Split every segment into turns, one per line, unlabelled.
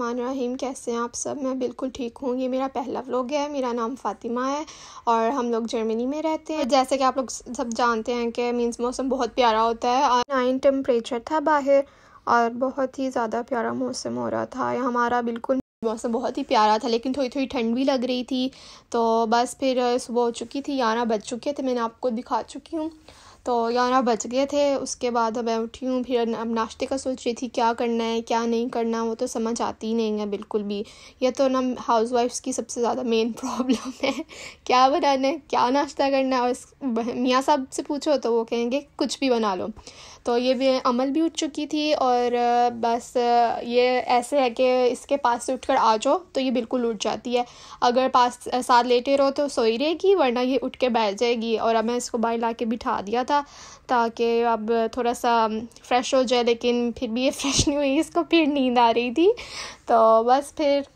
रहीम कैसे हैं आप सब मैं बिल्कुल ठीक हूँ ये मेरा पहला व्लॉग है मेरा नाम फातिमा है और हम लोग जर्मनी में रहते हैं जैसे कि आप लोग सब जानते हैं कि मीन्स मौसम बहुत प्यारा होता है और नाइन टेम्परेचर था बाहर और बहुत ही ज़्यादा प्यारा मौसम हो रहा था हमारा बिल्कुल मौसम बहुत ही प्यारा था लेकिन थोड़ी थोड़ी ठंड भी लग रही थी तो बस फिर सुबह हो चुकी थी ग्यारह बज चुके थे मैंने आपको दिखा चुकी हूँ तो याना बच गए थे उसके बाद मैं उठी हूँ फिर अब नाश्ते का सोच रही थी क्या करना है क्या नहीं करना वो तो समझ आती ही नहीं है बिल्कुल भी ये तो ना हाउस वाइफ्स की सबसे ज़्यादा मेन प्रॉब्लम है क्या बनाना है क्या नाश्ता करना है और मियाँ साहब से पूछो तो वो कहेंगे कुछ भी बना लो तो ये भी अमल भी उठ चुकी थी और बस ये ऐसे है कि इसके पास से उठ कर आ जाओ तो ये बिल्कुल उठ जाती है अगर पास साथ लेटे रहो तो सोई रहेगी वरना ये उठ के बैठ जाएगी और अब मैं इसको बाहर ला के बिठा दिया था ताकि अब थोड़ा सा फ्रेश हो जाए लेकिन फिर भी ये फ्रेश नहीं हुई इसको फिर नींद आ रही थी तो बस फिर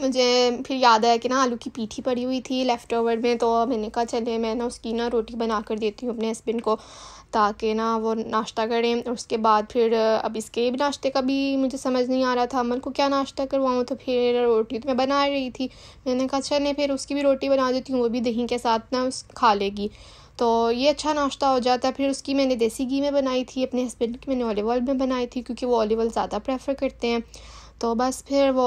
मुझे फिर याद आया कि ना आलू की पीठी पड़ी हुई थी लेफ़्ट ओवर में तो मैंने कहा चले मैं ना उसकी ना रोटी बना कर देती हूँ अपने हस्बैंड को ताकि ना वो नाश्ता करें और उसके बाद फिर अब इसके भी नाश्ते का भी मुझे समझ नहीं आ रहा था अमल को क्या नाश्ता करवाऊँ तो फिर रोटी तो मैं बना रही थी मैंने कहा चले फिर उसकी भी रोटी बना देती हूँ वो भी दही के साथ ना उस खा लेगी तो ये अच्छा नाश्ता हो जाता है फिर उसकी मैंने देसी घी में बनाई थी अपने हस्बैंड की मैंने ऑलिव ऑयल में बनाई थी क्योंकि वो ऑलिव ऑयल ज़्यादा प्रेफर करते हैं तो बस फिर वो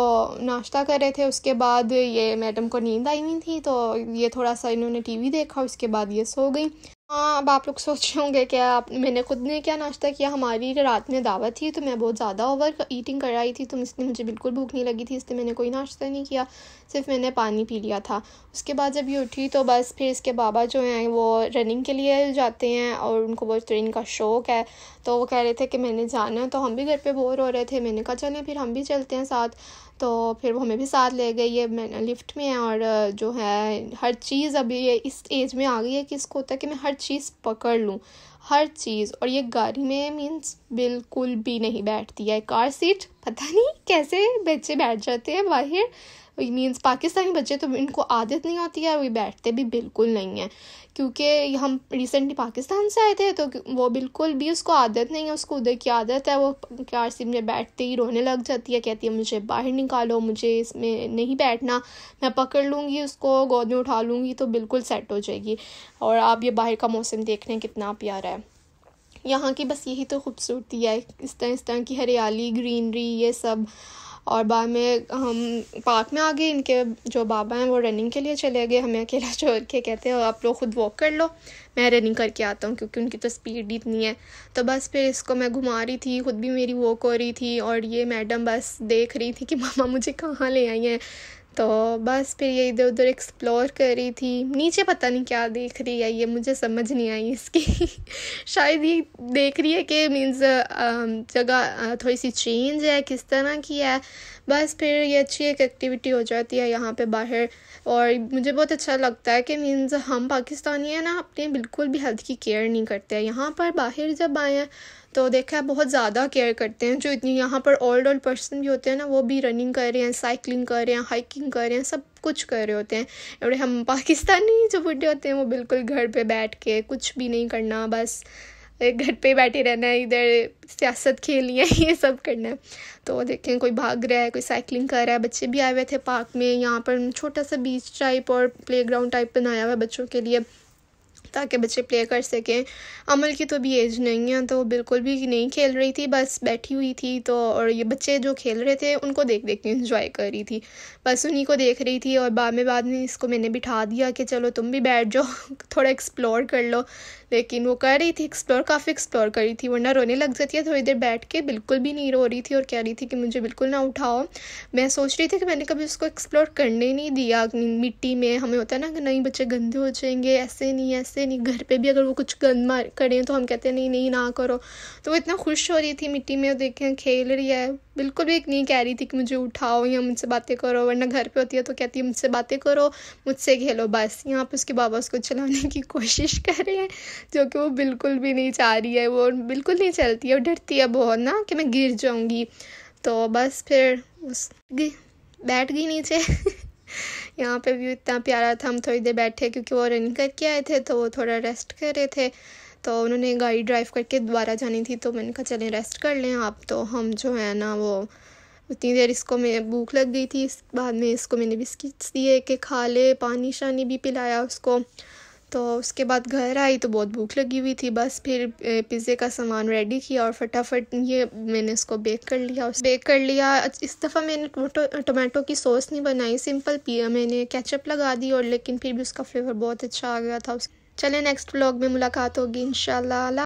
नाश्ता कर रहे थे उसके बाद ये मैडम को नींद आई हुई थी तो ये थोड़ा सा इन्होंने टीवी देखा उसके बाद ये सो गई हाँ अब आप लोग सोच रहे होंगे क्या आप मैंने खुद ने क्या नाश्ता किया हमारी रात में दावत थी तो मैं बहुत ज़्यादा ओवर ईटिंग कर रही थी तो इसलिए मुझे बिल्कुल भूख नहीं लगी थी इसलिए मैंने कोई नाश्ता नहीं किया सिर्फ मैंने पानी पी लिया था उसके बाद जब ये उठी तो बस फिर इसके बाबा जो हैं वो रनिंग के लिए जाते हैं और उनको बहुत ट्रेन का शौक़ है तो वो कह रहे थे कि मैंने जाना है तो हम भी घर पर बोर हो रहे थे मैंने कहा चलें फिर हम भी चलते हैं साथ तो फिर वो हमें भी साथ ले गई ये मैंने लिफ्ट में है और जो है हर चीज़ अभी ये इस एज में आ गई है कि इसको होता है कि मैं हर चीज़ पकड़ लूँ हर चीज़ और ये गाड़ी में मीन्स बिल्कुल भी नहीं बैठती है कार सीट पता नहीं कैसे बच्चे बैठ जाते हैं बाहर मीन्स पाकिस्तानी बच्चे तो इनको आदत नहीं होती है वो बैठते भी बिल्कुल नहीं है क्योंकि हम रिसेंटली पाकिस्तान से आए थे तो वो बिल्कुल भी उसको आदत नहीं है उसको उधर की आदत है वो क्या सी में बैठते ही रोने लग जाती है कहती है मुझे बाहर निकालो मुझे इसमें नहीं बैठना मैं पकड़ लूँगी उसको गोद में उठा लूँगी तो बिल्कुल सेट हो जाएगी और आप ये बाहर का मौसम देख रहे हैं कितना प्यारा है यहाँ की बस यही तो खूबसूरती है इस तरह इस तरह की हरियाली ग्रीनरी ये सब और बाद में हम पार्क में आ गए इनके जो बाबा हैं वो रनिंग के लिए चले गए हमें अकेला छोड़ के कहते हैं आप लोग खुद वॉक कर लो मैं रनिंग करके आता हूँ क्योंकि उनकी तो स्पीड इतनी है तो बस फिर इसको मैं घुमा रही थी खुद भी मेरी वॉक हो रही थी और ये मैडम बस देख रही थी कि मामा मुझे कहाँ ले आई हैं तो बस फिर ये इधर उधर एक्सप्लोर कर रही थी नीचे पता नहीं क्या देख रही है ये मुझे समझ नहीं आई इसकी शायद ये देख रही है कि मीन्स जगह थोड़ी सी चेंज है किस तरह की है बस फिर ये अच्छी एक एक्टिविटी हो जाती है यहाँ पे बाहर और मुझे बहुत अच्छा लगता है कि मीन्स हम पाकिस्तानी हैं ना अपने बिल्कुल भी हेल्थ की केयर नहीं करते हैं यहाँ पर बाहर जब आए हैं तो देखा है बहुत ज़्यादा केयर करते हैं जो इतनी यहाँ पर ओल्ड ओल्ड पर्सन भी होते हैं ना वो भी रनिंग कर रहे हैं साइकिलिंग कर रहे हैं हाइकिंग कर रहे हैं सब कुछ कर रहे होते हैं और हम पाकिस्तानी जो बुढ़े होते हैं वो बिल्कुल घर पर बैठ के कुछ भी नहीं करना बस घर पे बैठे रहना है इधर सियासत खेलनी है ये सब करना है तो देखें कोई भाग रहा है कोई साइकिलिंग कर रहा है बच्चे भी आए हुए थे पार्क में यहाँ पर छोटा सा बीच टाइप और प्लेग्राउंड टाइप बनाया हुआ है बच्चों के लिए ताकि बच्चे प्ले कर सकें अमल की तो भी एज नहीं है तो बिल्कुल भी नहीं खेल रही थी बस बैठी हुई थी तो और ये बच्चे जो खेल रहे थे उनको देख देख के इंजॉय कर रही थी बस उन्हीं को देख रही थी और बाद में बाद में इसको मैंने बिठा दिया कि चलो तुम भी बैठ जाओ थोड़ा एक्सप्लोर कर लो लेकिन वो कर रही थी एक्सप्लोर काफ़ी एक्सप्लोर कर रही थी वरना रोने लग जाती है थोड़ी देर बैठ के बिल्कुल भी नहीं रो रही थी और कह रही थी कि मुझे बिल्कुल ना उठाओ मैं सोच रही थी कि मैंने कभी उसको एक्सप्लोर करने नहीं दिया मिट्टी में हमें होता है ना कि नहीं बच्चे गंदे हो जाएंगे ऐसे नहीं ऐसे करते नहीं घर पे भी अगर वो कुछ गंद मार करें तो हम कहते हैं नहीं नहीं ना करो तो वो इतना खुश हो रही थी मिट्टी में देखें खेल रही है बिल्कुल भी एक नहीं कह रही थी कि मुझे उठाओ या मुझसे बातें करो वरना घर पे होती है तो कहती है मुझसे बातें करो मुझसे खेलो बस यहाँ पे उसके बाबा उसको चलाने की कोशिश कर रहे हैं जो कि वो बिल्कुल भी नहीं चाह रही है वो बिल्कुल नहीं चलती है वो डरती है बहुत ना कि मैं गिर जाऊँगी तो बस फिर उस बैठ गई नीचे यहाँ पे व्यू इतना प्यारा था हम थोड़ी देर बैठे क्योंकि वो रनिंग करके आए थे तो वो थोड़ा रेस्ट कर रहे थे तो उन्होंने गाड़ी ड्राइव करके दोबारा जानी थी तो मैंने कहा चलें रेस्ट कर लें आप तो हम जो है ना वो उतनी देर इसको मैं भूख लग गई थी इस बाद में इसको मैंने बिस्किट्स दिए कि खा ले पानी शानी भी पिलाया उसको तो उसके बाद घर आई तो बहुत भूख लगी हुई थी बस फिर पिज़्ज़े का सामान रेडी किया और फटाफट ये मैंने इसको बेक कर लिया उस बेक कर लिया इस दफ़ा मैंने टोमेटो की सॉस नहीं बनाई सिंपल पिया मैंने केचप लगा दी और लेकिन फिर भी उसका फ्लेवर बहुत अच्छा आ गया था चले नेक्स्ट व्लॉग में मुलाकात होगी इन